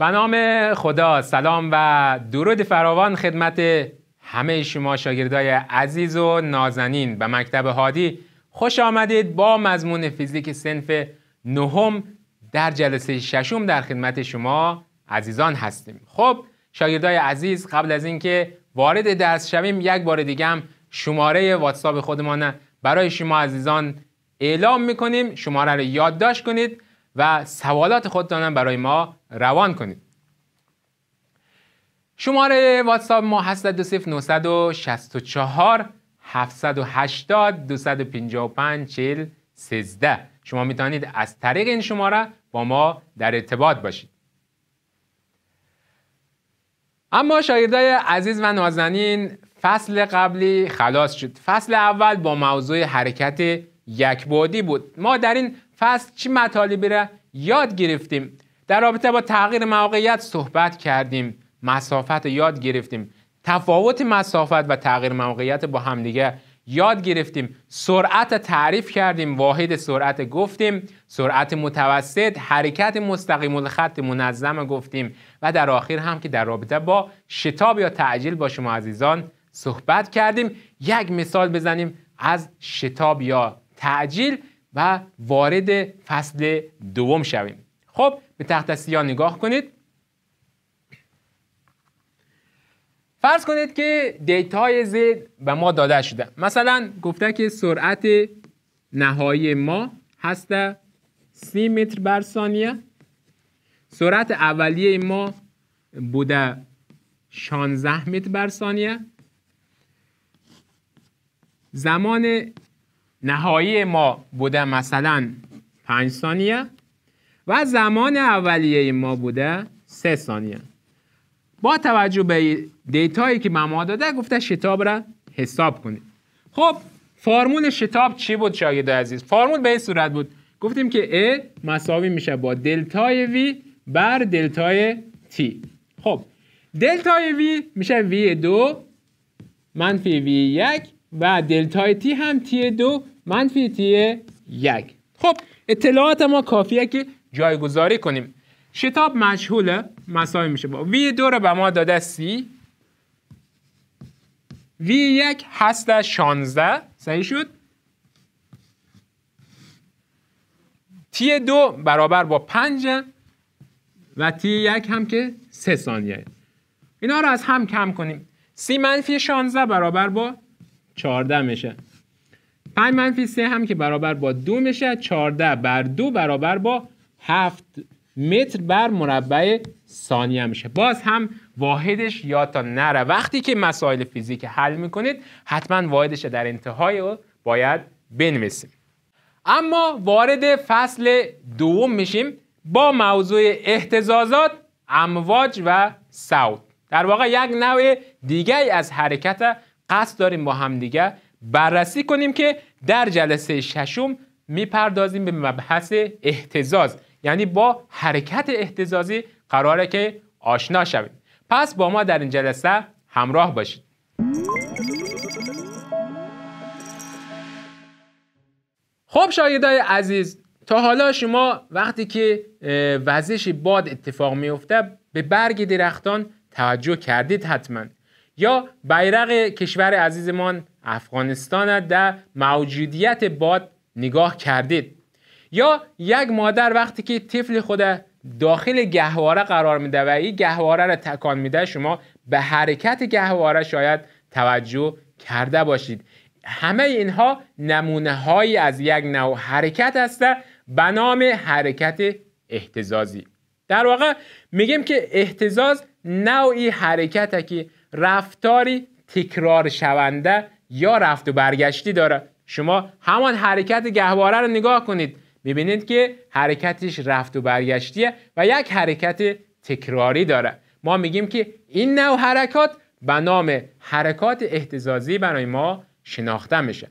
به نام خدا سلام و درود فراوان خدمت همه شما شاگردای عزیز و نازنین به مکتب هادی خوش آمدید با مضمون فیزیک سنف نهم در جلسه ششم در خدمت شما عزیزان هستیم خب شاگردای عزیز قبل از اینکه وارد درس شویم یک بار دیگه هم شماره واتساپ خودمان برای شما عزیزان اعلام میکنیم شماره رو یادداشت کنید و سوالات دانم برای ما روان کنید شماره واتساب ما هست 964 780 255 40 13 شما میتونید از طریق این شماره با ما در ارتباط باشید اما شاگردای عزیز و نازنین فصل قبلی خلاص شد فصل اول با موضوع حرکت بودی بود ما در این پس چی مطالبی را یاد گرفتیم در رابطه با تغییر موقعیت صحبت کردیم مسافت یاد گرفتیم تفاوت مسافت و تغییر موقعیت با همدیگه یاد گرفتیم سرعت تعریف کردیم واحد سرعت گفتیم سرعت متوسط حرکت مستقیم الخط منظم گفتیم و در آخر هم که در رابطه با شتاب یا تعجیل با شما عزیزان صحبت کردیم یک مثال بزنیم از شتاب یا تعجیل و وارد فصل دوم شویم خب به تخت سیاه نگاه کنید فرض کنید که دیتا های به ما داده شده مثلا گفته که سرعت نهایی ما هست 30 متر بر ثانیه سرعت اولیه ما بوده 16 متر بر ثانیه زمان نهایی ما بوده مثلا 5 ثانیه و زمان اولیه ما بوده 3 ثانیه با توجه به دیتایی که به ما داده گفته شتاب را حساب کنید خب فرمول شتاب چی بود شاگرد عزیز فرمول به این صورت بود گفتیم که ا مساوی میشه با دلتای وی بر دلتای تی خب دلتای وی میشه وی دو منفی وی یک و دلتای تی هم تی دو منفی تی یک خب اطلاعات ما کافیه که جایگذاری کنیم شتاب مشهول مساوی میشه با وی دو رو به ما داده سی وی یک هسته شانزده صحیح شد تی دو برابر با 5 و تی یک هم که سه ثانیه اینا رو از هم کم کنیم سی منفی شانزده برابر با 14 میشه 5 منفی 3 هم که برابر با 2 میشه 14 بر 2 برابر با 7 متر بر مربع ثانیه میشه باز هم واحدش تا نره وقتی که مسائل فیزیک حل میکنید حتما واحدش در انتهای باید بنویسیم اما وارد فصل دوم میشیم با موضوع احتزازات امواج و صوت در واقع یک نوع دیگه از حرکت قصد داریم با همدیگه بررسی کنیم که در جلسه ششم میپردازیم به مبحث احتزاز یعنی با حرکت احتزازی قراره که آشنا شویم پس با ما در این جلسه همراه باشید خب شاگردای عزیز تا حالا شما وقتی که وزش باد اتفاق میفته به برگ درختان توجه کردید حتماً یا بیرق کشور عزیزمان افغانستان در موجودیت باد نگاه کردید یا یک مادر وقتی که طفل خود داخل گهواره قرار میده و این گهواره را تکان میده شما به حرکت گهواره شاید توجه کرده باشید همه اینها نمونه هایی از یک نوع حرکت است به نام حرکت احتزازی در واقع میگیم که احتزاز نوعی حرکت که رفتاری تکرار شونده یا رفت و برگشتی داره شما همان حرکت گهواره رو نگاه کنید میبینید که حرکتش رفت و برگشتیه و یک حرکت تکراری داره ما میگیم که این نوع حرکات به نام حرکات احتزازی برای ما شناخته میشه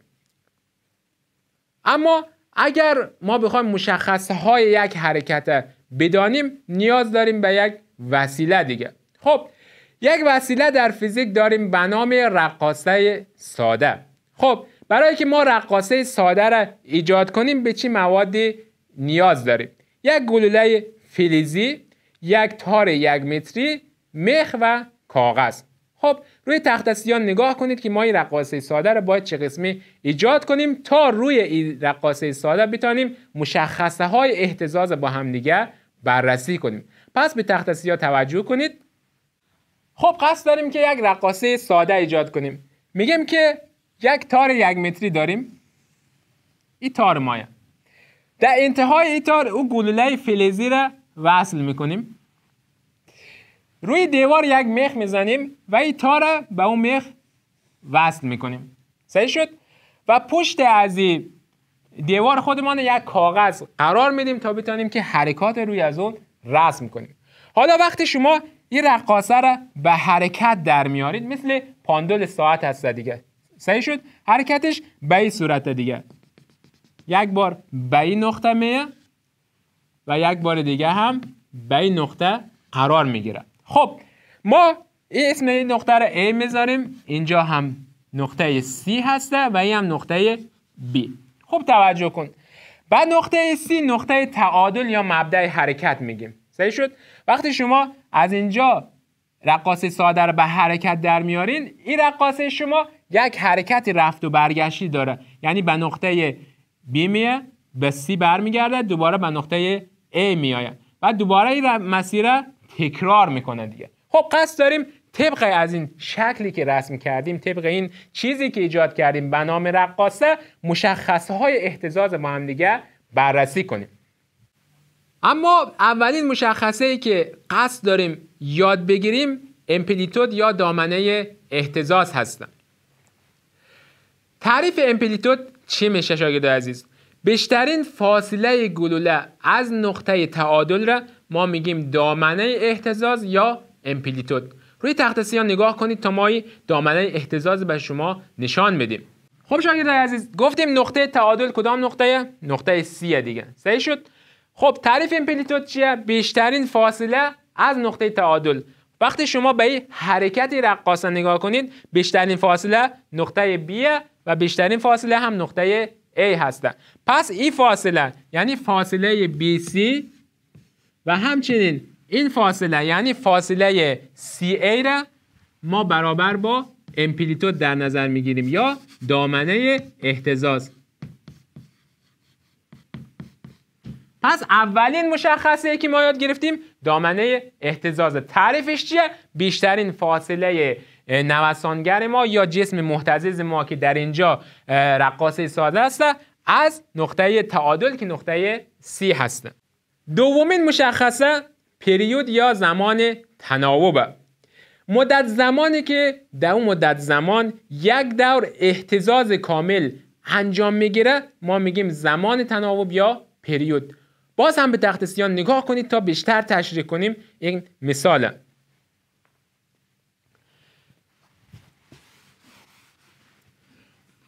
اما اگر ما بخوایم مشخصه های یک حرکت بدانیم نیاز داریم به یک وسیله دیگه خب یک وسیله در فیزیک داریم به نام رقاصه ساده خب برای که ما رقاصه ساده را ایجاد کنیم به چی موادی نیاز داریم یک گلوله فلزی یک تار یک متری مخ و کاغذ خب روی تخت سیان نگاه کنید که ما این رقاصه ساده را باید چه قسمی ایجاد کنیم تا روی این رقاصه ساده بتانیم مشخصه های احتزاز با همدیگه بررسی کنیم پس به تخت توجه کنید خب قصد داریم که یک رقاصه ساده ایجاد کنیم میگیم که یک تار یک متری داریم این تار مایه در انتهای این تار او گلوله فلزی را وصل میکنیم روی دیوار یک میخ میزنیم و این تار را به اون میخ وصل میکنیم صحیح شد و پشت از دیوار خودمان یک کاغذ قرار میدیم تا بتانیم که حرکات روی از اون رسم کنیم حالا وقتی شما این رقاصه را به حرکت در میارید مثل پاندول ساعت هست دیگه سعی شد حرکتش به این صورت دیگه یک بار به این نقطه میه و یک بار دیگه هم به این نقطه قرار میگیره خب ما این اسم این نقطه را A میذاریم اینجا هم نقطه C هسته و این هم نقطه B خب توجه کن به نقطه C نقطه تعادل یا مبدع حرکت میگیم صحیح شد وقتی شما از اینجا رقاصه ساده رو به حرکت در میارین این رقاصه شما یک حرکت رفت و برگشتی داره یعنی به نقطه B میه به C برمیگرده دوباره به نقطه A میآید و دوباره این مسیر تکرار میکنه دیگه خب قصد داریم طبق از این شکلی که رسم کردیم طبق این چیزی که ایجاد کردیم به نام رقاصه مشخصه های احتزاز با هم دیگه بررسی کنیم اما اولین مشخصه ای که قصد داریم یاد بگیریم امپلیتود یا دامنه احتزاز هستن تعریف امپلیتود چی میشه شاگرد عزیز بیشترین فاصله گلوله از نقطه تعادل را ما میگیم دامنه احتزاز یا امپلیتود روی تخت سیاه نگاه کنید تا ما دامنه احتزاز به شما نشان بدیم خب شاگرد عزیز گفتیم نقطه تعادل کدام نقطه نقطه C دیگه صحیح شد خب تعریف امپلیتود چیه بیشترین فاصله از نقطه تعادل وقتی شما به حرکتی رقاصه نگاه کنید بیشترین فاصله نقطه B و بیشترین فاصله هم نقطه A هستن پس این فاصله یعنی فاصله BC و همچنین این فاصله یعنی فاصله CA را ما برابر با امپلیتود در نظر میگیریم یا دامنه احتزاز پس اولین مشخصه که ما یاد گرفتیم دامنه احتزاز تعریفش چیه بیشترین فاصله نوسانگر ما یا جسم محتزز ما که در اینجا رقاصه ساده است از نقطه تعادل که نقطه C هست. دومین مشخصه پریود یا زمان تناوب مدت زمانی که در اون مدت زمان یک دور احتزاز کامل انجام میگیره ما میگیم زمان تناوب یا پریود باز هم به تخت سیان نگاه کنید تا بیشتر تشریح کنیم این مثال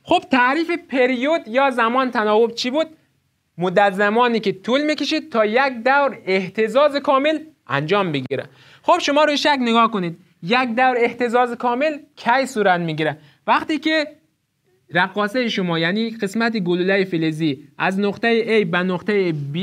خب تعریف پریود یا زمان تناوب چی بود؟ مدت زمانی که طول میکشید تا یک دور احتزاز کامل انجام بگیره خب شما روی شک نگاه کنید یک دور احتزاز کامل کی صورت میگیره وقتی که رقاصه شما یعنی قسمت گلوله فلزی از نقطه A به نقطه B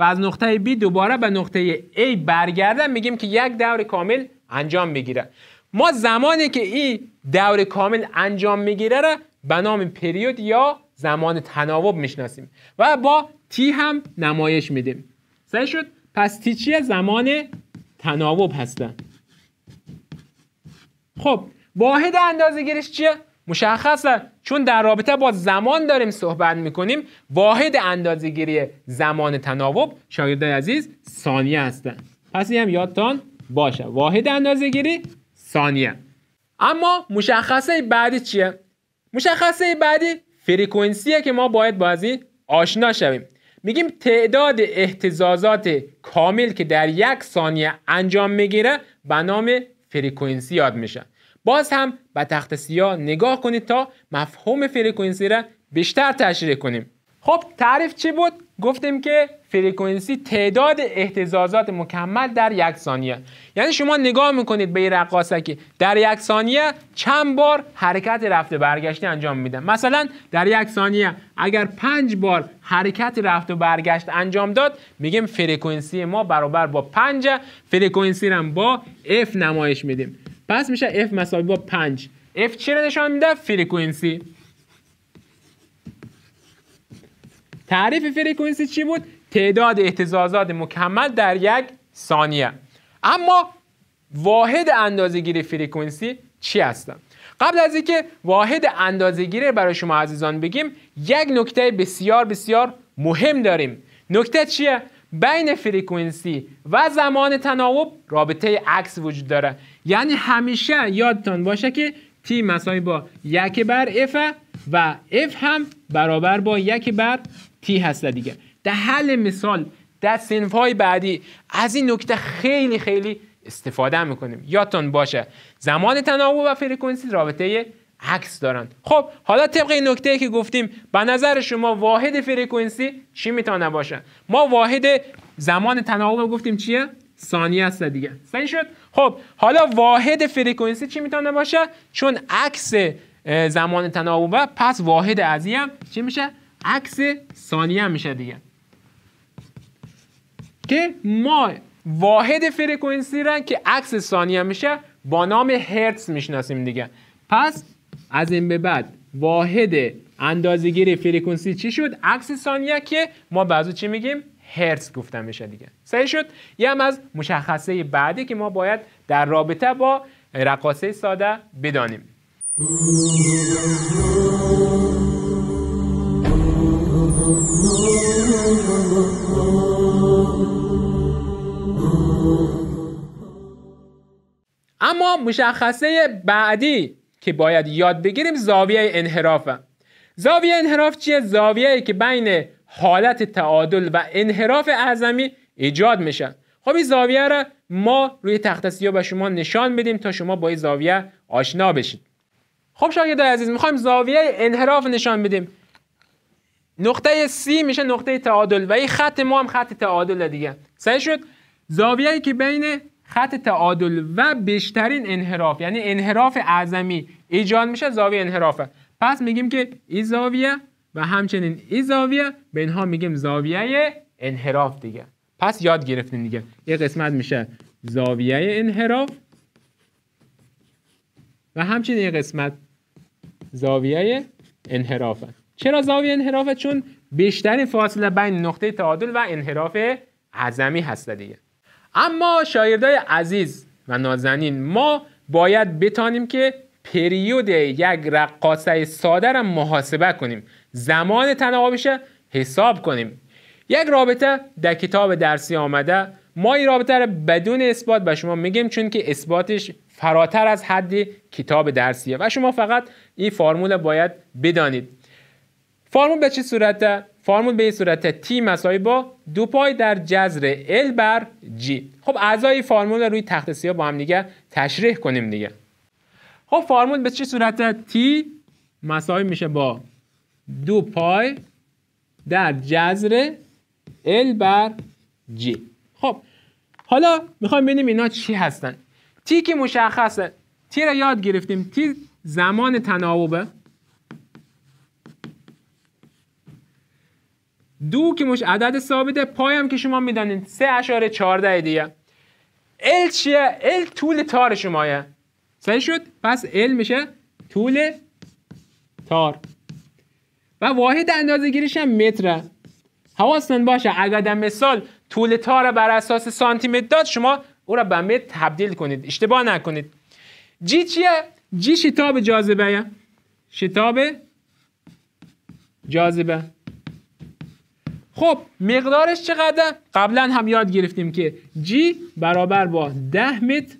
و از نقطه B دوباره به نقطه A برگردن میگیم که یک دور کامل انجام میگیره ما زمانی که این دور کامل انجام میگیره را به نام پریود یا زمان تناوب میشناسیم و با T هم نمایش میدیم سعی شد پس T چیه زمان تناوب هستن خب واحد اندازه گیرش چیه مشخصه چون در رابطه با زمان داریم صحبت میکنیم واحد اندازگیری زمان تناوب شاگردان عزیز ثانیه هستن پس این هم یادتان باشه واحد اندازگیری ثانیه اما مشخصه بعدی چیه مشخصه بعدی فریکونسیه که ما باید بازی آشنا شویم میگیم تعداد احتزازات کامل که در یک ثانیه انجام میگیره به نام فریکونسی یاد میشه باز هم به تخت سیاه نگاه کنید تا مفهوم فرکانسی را بیشتر تشریح کنیم خب تعریف چی بود گفتیم که فرکانسی تعداد اهتزازات مکمل در یک ثانیه یعنی شما نگاه میکنید به رقاصه که در یک ثانیه چند بار حرکت رفته برگشتی انجام میده مثلا در یک ثانیه اگر پنج بار حرکت رفت و برگشت انجام داد میگیم فرکانسی ما برابر با پنج فرکانسی را با F نمایش میدیم پس میشه F مساوی با 5 F چی رو نشان میده فریکونسی تعریف فریکونسی چی بود تعداد اهتزازات مکمل در یک ثانیه اما واحد اندازه‌گیری فریکونسی چی هستن قبل از اینکه واحد اندازه‌گیری برای شما عزیزان بگیم یک نکته بسیار بسیار مهم داریم نکته چیه بین فریکونسی و زمان تناوب رابطه عکس وجود داره یعنی همیشه یادتان باشه که تی مساوی با یک بر اف و اف هم برابر با یک بر تی هست دیگه در حل مثال در سنف های بعدی از این نکته خیلی خیلی استفاده میکنیم یادتان باشه زمان تناوب و فریکونسی رابطه عکس دارن خب حالا طبق این نکته که گفتیم به نظر شما واحد فرکانسی چی میتونه باشه ما واحد زمان تناوب گفتیم چیه ثانیه است دیگه صحیح شد خب حالا واحد فرکانسی چی میتونه باشه چون عکس زمان تناوبه پس واحد از این چی میشه عکس ثانیه میشه دیگه که ما واحد فرکانسی را که عکس ثانیه میشه با نام هرتز میشناسیم دیگه پس از این به بعد واحد اندازگیری فریکونسی چی شد؟ عکس ثانیه که ما بعضو چی میگیم؟ هرتز گفتن میشه دیگه صحیح شد یه هم از مشخصه بعدی که ما باید در رابطه با رقاصه ساده بدانیم اما مشخصه بعدی که باید یاد بگیریم زاویه انحرافه زاویه انحراف چیه زاویه که بین حالت تعادل و انحراف اعظمی ایجاد میشه خب این زاویه را ما روی تخت سیاه به شما نشان بدیم تا شما با این زاویه آشنا بشید خب شاگردای عزیز میخوایم زاویه انحراف نشان بدیم نقطه C میشه نقطه تعادل و این خط ما هم خط تعادل دیگه صحیح شد ای که بین خط تعادل و بیشترین انحراف یعنی انحراف اعظمی ایجاد میشه زاویه انحرافه پس میگیم که این زاویه و همچنین این زاویه به اینها میگیم زاویه انحراف دیگه پس یاد گرفتین دیگه یه قسمت میشه زاویه انحراف و همچنین یه قسمت زاویه انحرافه چرا زاویه انحرافه چون بیشترین فاصله بین نقطه تعادل و انحراف اعظمی هست دیگه اما شاگردای عزیز و نازنین ما باید بتانیم که پریود یک رقاصه ساده را محاسبه کنیم زمان تناوبش حساب کنیم یک رابطه در کتاب درسی آمده ما این رابطه را بدون اثبات به شما میگیم چون که اثباتش فراتر از حد کتاب درسیه و شما فقط این فرمول باید بدانید فرمول به چه صورته فرمول به این صورت T مساوی با دو پای در جذر L بر G خب اعضای فرمول روی تخت سیاه با هم دیگه تشریح کنیم دیگه خب فرمول به چه صورت T مساوی میشه با دو پای در جذر L بر G خب حالا میخوایم ببینیم اینا چی هستن تی که مشخصه T رو یاد گرفتیم تی زمان تناوبه دو که مش عدد ثابته پایم که شما اشاره 3.14 دیگه ال چیه ال طول تار شمایه صحیح شد پس ال میشه طول تار و واحد اندازه گیریش هم متره حواستون باشه اگر در مثال طول تار بر اساس سانتی داد شما او را به متر تبدیل کنید اشتباه نکنید جی چیه جی شتاب جاذبه شتاب جاذبه خب مقدارش چقدر؟ قبلا هم یاد گرفتیم که جی برابر با ده متر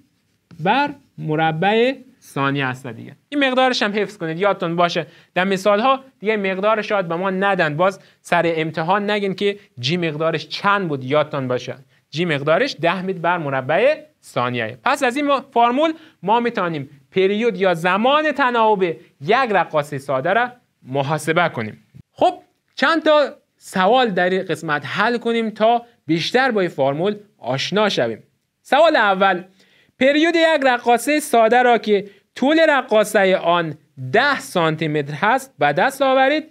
بر مربع ثانیه است دیگه این مقدارش هم حفظ کنید یادتون باشه در مثال ها دیگه مقدارش شاید به ما ندن باز سر امتحان نگین که جی مقدارش چند بود یادتون باشه جی مقدارش ده متر بر مربع ثانیه پس از این فرمول ما میتونیم پریود یا زمان تناوب یک رقاصی ساده را محاسبه کنیم خب چند تا سوال در این قسمت حل کنیم تا بیشتر با این فرمول آشنا شویم سوال اول پریود یک رقاصه ساده را که طول رقاصه آن 10 سانتی متر هست به دست آورید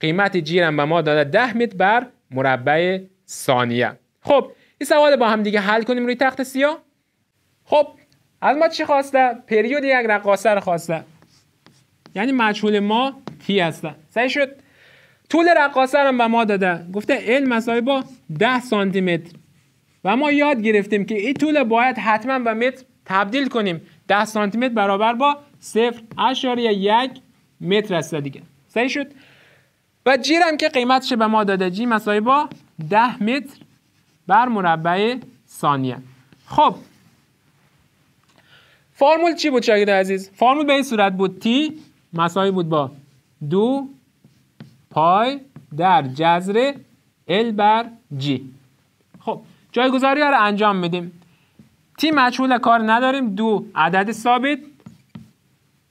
قیمت جیرم به ما داده 10 متر بر مربع ثانیه خب این سوال با هم دیگه حل کنیم روی تخت سیاه خب از ما چی خواسته پریود یک رقاصه را خواسته یعنی مجهول ما تی هسته سعی شد طول رقاصه هم به ما داده گفته ال مسایه با 10 سانتی متر و ما یاد گرفتیم که این طول باید حتما به متر تبدیل کنیم 10 سانتی متر برابر با 0.1 متر است دیگه صحیح شد و جیر که قیمتش به ما داده جی مسایه با 10 متر بر مربع ثانیه خب فرمول چی بود شاگرد عزیز فرمول به این صورت بود تی مسایه بود با دو پای در جذر ال بر جی خب جایگذاری ها رو انجام میدیم تی مجهول کار نداریم دو عدد ثابت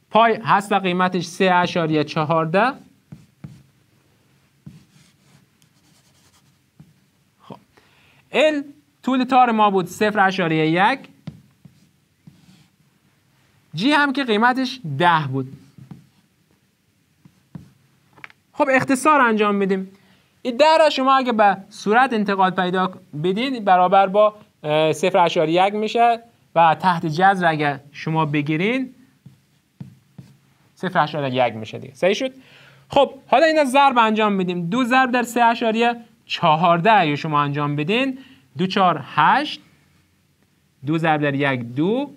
پای هست و قیمتش 3 اشاریه 14 خب ال طول تار ما بود 0 اشاریه 1 جی هم که قیمتش 10 بود خب اختصار انجام بدیم این ده شما اگه به صورت انتقال پیدا بدین برابر با صفر اشاری یک میشه و تحت جذر اگه شما بگیرین صفر اشاری یک میشه دیگه صحیح شد خب حالا این ضرب انجام بدیم دو ضرب در سه اشاریه چهارده اگه شما انجام بدین دو چهار هشت دو ضرب در یک دو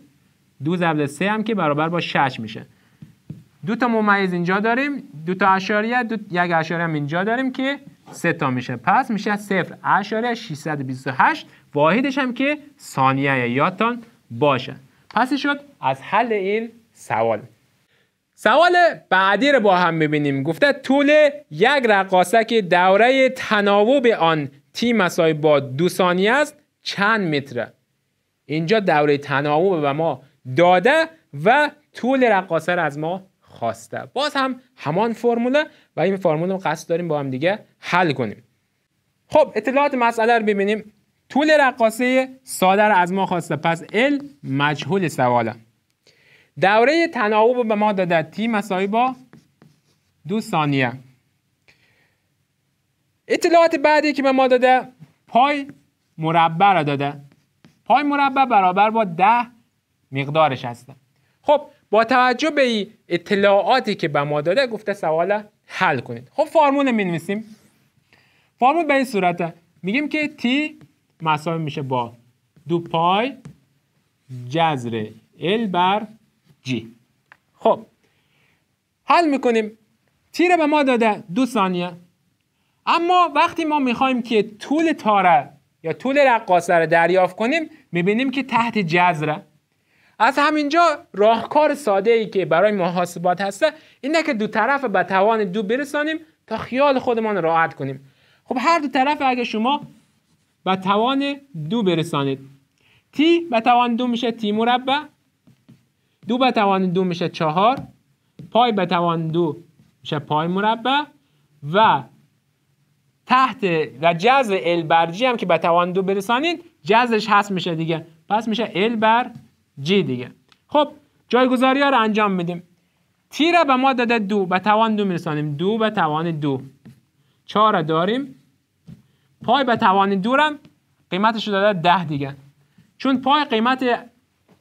دو ضرب در سه هم که برابر با شش میشه دو تا ممیز اینجا داریم دو تا اشاریه دو... یک اشاریه هم اینجا داریم که سه تا میشه پس میشه صفر اشاریه 628 واحدش هم که ثانیه یادتان باشه پس شد از حل این سوال سوال بعدی رو با هم ببینیم گفته طول یک رقاصه که دوره تناوب آن تی مسای با دو ثانیه است چند متره اینجا دوره تناوب به ما داده و طول رقاصه رو از ما خواسته باز هم همان فرموله و این فرمول رو قصد داریم با هم دیگه حل کنیم خب اطلاعات مسئله رو ببینیم طول رقاصه ساده از ما خواسته پس ال مجهول سواله دوره تناوب به ما داده تی مساوی با دو ثانیه اطلاعات بعدی که به ما داده پای مربع رو داده پای مربع برابر با ده مقدارش هسته خب با توجه به اطلاعاتی که به ما داده گفته سوال حل کنید خب فرمول می نویسیم فرمول به این صورته میگیم که t مساوی میشه با دو پای جذر ال بر g خب حل میکنیم t رو به ما داده دو ثانیه اما وقتی ما میخوایم که طول تاره یا طول رقاصه رو دریافت کنیم میبینیم که تحت جذره از همینجا راهکار ساده ای که برای محاسبات هسته اینه که دو طرف به توان دو برسانیم تا خیال خودمان راحت کنیم خب هر دو طرف اگه شما به توان دو برسانید تی به توان دو میشه تی مربع دو به توان دو میشه چهار پای به توان دو میشه پای مربع و تحت و جز ال بر جی هم که به توان دو برسانید جزش هست میشه دیگه پس میشه ال بر جی دیگه خب جایگذاری ها رو انجام میدیم تیر به ما داده دو به توان دو میرسانیم دو به توان دو چهار داریم پای به توان دورم قیمتش رو داده ده دیگه چون پای قیمت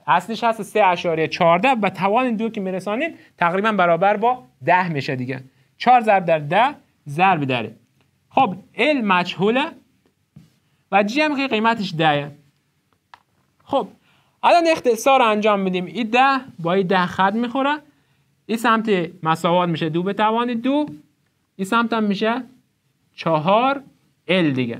اصلش هست سه اشاره چارده به توان دو که میرسانیم تقریبا برابر با ده میشه دیگه چهار ضرب در ده ضرب داره خب ال مجهوله و جی هم که قیمتش دهه. خب الان اختصار انجام میدیم این ده با این ده خط میخوره این سمت مساوات میشه دو به دو این سمت هم میشه چهار ال دیگه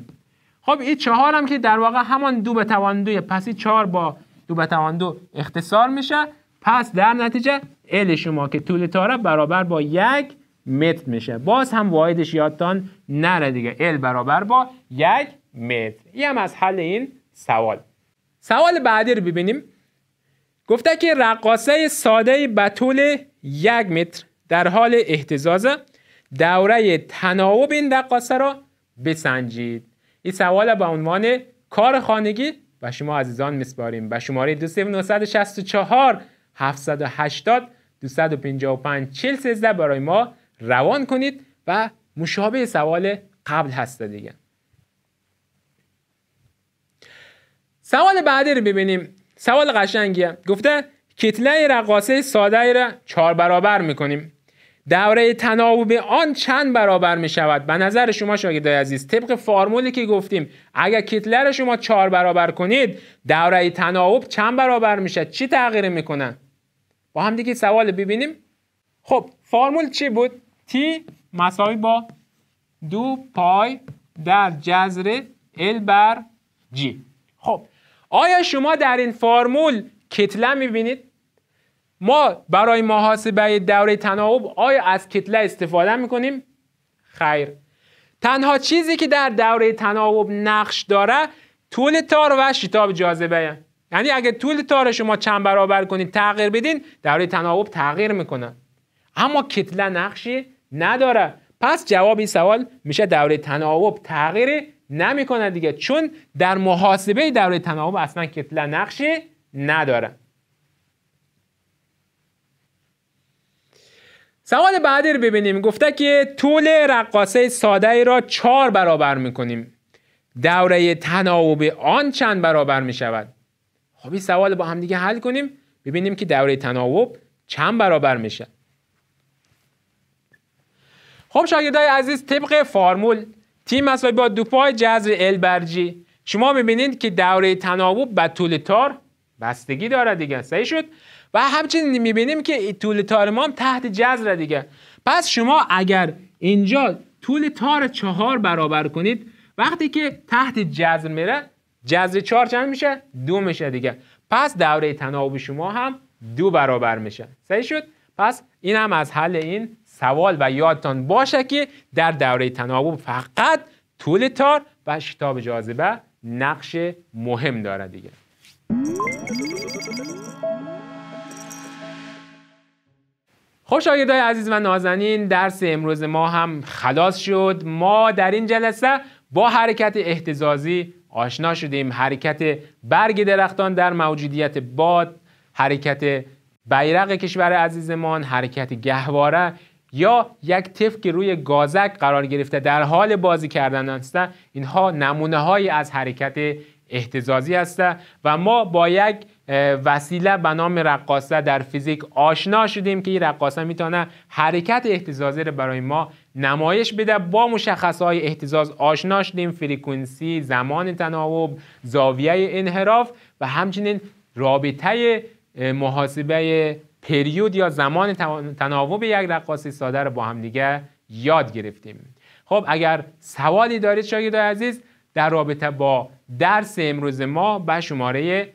خب این چهار هم که در واقع همان دو به توان پس این چهار با دو به توان دو اختصار میشه پس در نتیجه ال شما که طول تاره برابر با یک متر میشه باز هم واحدش یادتان نره دیگه ال برابر با یک متر این هم از حل این سوال سوال بعدی رو ببینیم گفته که رقاصه ساده به طول یک متر در حال احتزاز دوره تناوب این رقاصه را بسنجید این سوال به عنوان کار خانگی و شما عزیزان میسپاریم به شماره و 780 255 سزده برای ما روان کنید و مشابه سوال قبل هست دیگه سوال بعدی رو ببینیم سوال قشنگیه گفته کتله رقاصه ساده را چهار برابر میکنیم دوره تناوب آن چند برابر می شود به نظر شما شاگردای عزیز طبق فرمولی که گفتیم اگر کتله رو شما چهار برابر کنید دوره تناوب چند برابر میشه چی تغییر میکنن با هم دیگه سوال ببینیم خب فرمول چی بود T مساوی با دو پای در جذر L بر G خب آیا شما در این فرمول کتله میبینید؟ ما برای محاسبه دوره تناوب آیا از کتله استفاده میکنیم؟ خیر تنها چیزی که در دوره تناوب نقش داره طول تار و شتاب جاذبه یعنی اگه طول تار شما چند برابر کنید تغییر بدین دوره تناوب تغییر میکنه اما کتله نقشی نداره پس جواب این سوال میشه دوره تناوب تغییری؟ نمیکنن دیگه چون در محاسبه دوره تناوب اصلا کتله نقشی ندارن سوال بعدی رو ببینیم گفته که طول رقاصه ساده را چهار برابر میکنیم دوره تناوب آن چند برابر میشود؟ خب این سوال با هم دیگه حل کنیم ببینیم که دوره تناوب چند برابر میشه خب شاگردای عزیز طبق فرمول تیم مساوی با دوپای جزر البرجی شما میبینید که دوره تناوب و طول تار بستگی داره دیگه صحیح شد و همچنین میبینیم که طول تار ما هم تحت جزره دیگه پس شما اگر اینجا طول تار چهار برابر کنید وقتی که تحت جزر میره جزر چهار چند میشه دو میشه دیگه پس دوره تناوب شما هم دو برابر میشه صحیح شد پس این هم از حل این سوال و یادتان باشه که در دوره تناوب فقط طول تار و شتاب جاذبه نقش مهم داره دیگه خوش خب های عزیز و نازنین درس امروز ما هم خلاص شد ما در این جلسه با حرکت احتزازی آشنا شدیم حرکت برگ درختان در موجودیت باد حرکت بیرق کشور عزیزمان حرکت گهواره یا یک تف که روی گازک قرار گرفته در حال بازی کردن است اینها نمونه هایی از حرکت احتزازی هستند و ما با یک وسیله به نام رقاصه در فیزیک آشنا شدیم که این رقاصه میتونه حرکت احتزازی رو برای ما نمایش بده با مشخص های احتزاز آشنا شدیم فریکونسی، زمان تناوب زاویه انحراف و همچنین رابطه محاسبه پریود یا زمان تناوب یک رقاصی ساده رو با هم دیگه یاد گرفتیم خب اگر سوالی دارید شاگرد عزیز در رابطه با درس امروز ما به شماره 2964،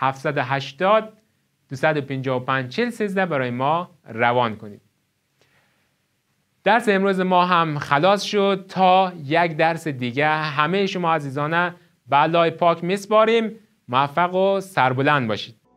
780 255 برای ما روان کنید درس امروز ما هم خلاص شد تا یک درس دیگه همه شما عزیزانه به پاک میسپاریم موفق و سربلند باشید